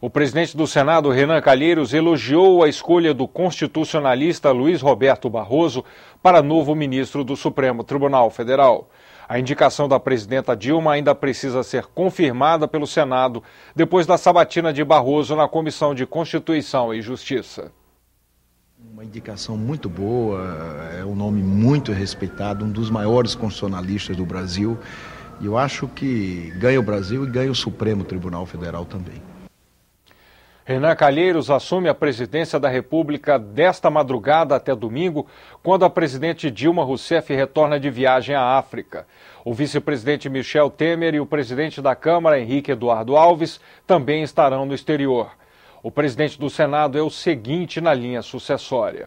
O presidente do Senado, Renan Calheiros, elogiou a escolha do constitucionalista Luiz Roberto Barroso para novo ministro do Supremo Tribunal Federal. A indicação da presidenta Dilma ainda precisa ser confirmada pelo Senado depois da sabatina de Barroso na Comissão de Constituição e Justiça. Uma indicação muito boa, é um nome muito respeitado, um dos maiores constitucionalistas do Brasil. E eu acho que ganha o Brasil e ganha o Supremo Tribunal Federal também. Renan Calheiros assume a presidência da República desta madrugada até domingo, quando a presidente Dilma Rousseff retorna de viagem à África. O vice-presidente Michel Temer e o presidente da Câmara, Henrique Eduardo Alves, também estarão no exterior. O presidente do Senado é o seguinte na linha sucessória.